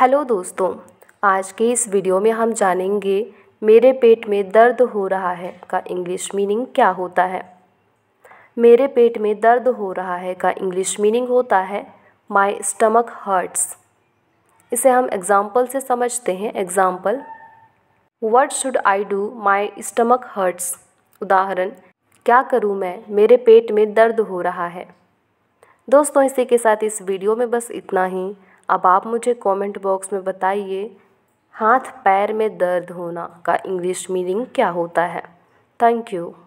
hello दोस्तों आज के इस वीडियो में हम जानेंगे मेरे पेट में दर्द हो रहा है का इंग्लिश मीनिंग क्या होता है मेरे पेट में दर्द हो रहा है का इंग्लिश मीनिंग होता है माई स्टमक हर्ट्स इसे हम एग्ज़ाम्पल से समझते हैं example what should I do my stomach hurts उदाहरण क्या करूँ मैं मेरे पेट में दर्द हो रहा है दोस्तों इसी के साथ इस वीडियो में बस इतना ही अब आप मुझे कमेंट बॉक्स में बताइए हाथ पैर में दर्द होना का इंग्लिश मीनिंग क्या होता है थैंक यू